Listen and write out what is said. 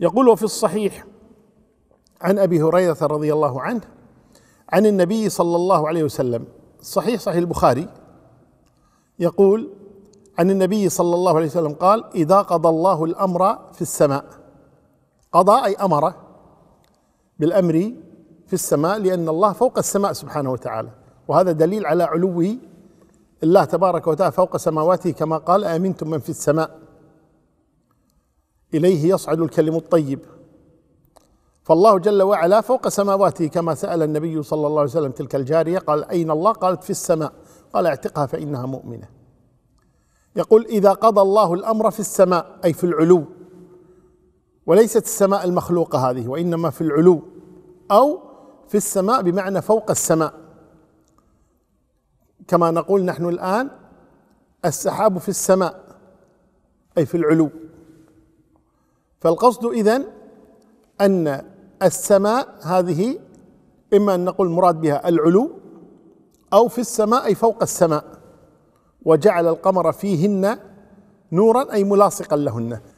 يقول وفي الصحيح عن ابي هريره رضي الله عنه عن النبي صلى الله عليه وسلم صحيح صحيح البخاري يقول عن النبي صلى الله عليه وسلم قال اذا قضى الله الامر في السماء قضى اي امر بالامر في السماء لان الله فوق السماء سبحانه وتعالى وهذا دليل على علو الله تبارك وتعالى فوق سماواته كما قال امنتم من في السماء اليه يصعد الكلم الطيب فالله جل وعلا فوق سماواته كما سال النبي صلى الله عليه وسلم تلك الجاريه قال اين الله؟ قالت في السماء قال اعتقها فانها مؤمنه يقول اذا قضى الله الامر في السماء اي في العلو وليست السماء المخلوقه هذه وانما في العلو او في السماء بمعنى فوق السماء كما نقول نحن الان السحاب في السماء اي في العلو فالقصد إذن أن السماء هذه إما أن نقول المراد بها العلو أو في السماء أي فوق السماء وجعل القمر فيهن نورا أي ملاصقا لهن